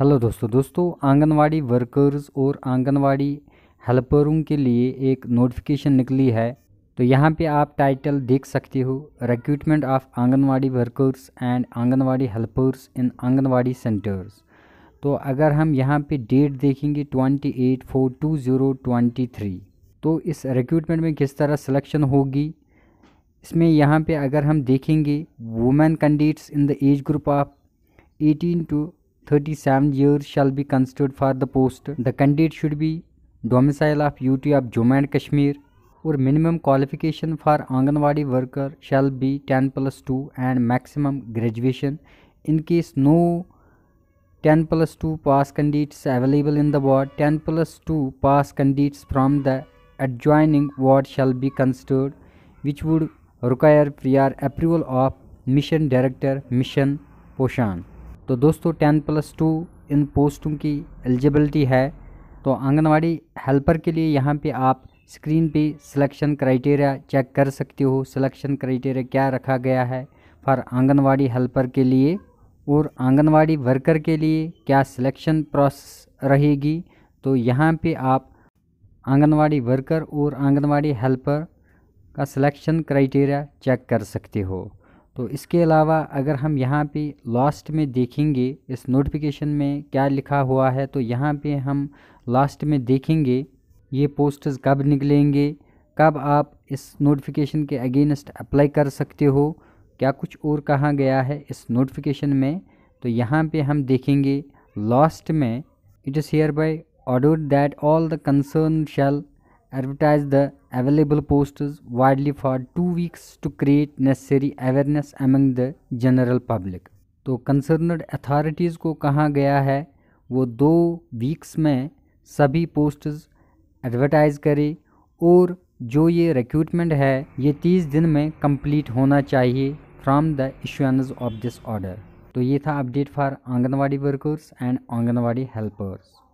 Hello दोस्तों दोस्तों anganwadi workers और आंगनवाड़ी हेल्परों के लिए एक नोटिफिकेशन निकली है तो यहाँ पे आप टाइटल देख सकते हो recruitment of Anganwadi workers and Anganwadi helpers in Anganwadi centers तो अगर हम यहाँ पे डेट देखेंगे twenty eight four two zero twenty three तो इस रिक्रूटमेंट में किस तरह सिलेक्शन होगी इसमें यहाँ पे अगर हम देखेंगे women candidates in the age group of eighteen to 37 years shall be considered for the post. The candidate should be domicile of UT of Jammu and Kashmir or minimum qualification for Anganwadi worker shall be 10 plus 2 and maximum graduation. In case no 10 plus 2 pass candidates available in the ward, 10 plus 2 pass candidates from the adjoining ward shall be considered which would require prior approval of mission director mission Poshan. तो दोस्तों ten plus two इन पोस्टों की eligibility है तो anganwadi helper के लिए यहाँ पे आप स्क्रीन पे सिलेक्शन क्राइटेरिया चेक कर सकते हो सिलेक्शन क्राइटेरिया क्या रखा गया है फॉर आंगनवाड़ी हेल्पर के लिए और आंगनवाड़ी वर्कर के लिए क्या सिलेक्शन प्रोसेस रहेगी तो यहाँ पे आप आंगनवाड़ी वर्कर और आंगनवाड़ी हेल्पर का सिलेक्शन क्राइटेरिया चेक कर सकते हो तो इसके अलावा अगर हम यहाँ पे लास्ट में देखेंगे इस नोटिफिकेशन में क्या लिखा हुआ है तो यहाँ पे हम लास्ट में देखेंगे ये पोस्टर्स कब निकलेंगे कब आप इस नोटिफिकेशन के अगेंस्ट अप्लाई कर सकते हो क्या कुछ और कहा गया है इस नोटिफिकेशन में तो यहाँ पे हम देखेंगे लास्ट में it is hereby order that all the concern shall advertise the available posters widely for two weeks to create necessary awareness among the general public. तो कंसर्नड अथॉरिटीज़ को कहा गया है वो दो वीक्स में सभी पोस्टर्स एडवर्टाइज करें और जो ये रिक्रूटमेंट है ये तीस दिन में कंप्लीट होना चाहिए from the issuance of this order तो ये था update for Anganwadi workers and Anganwadi helpers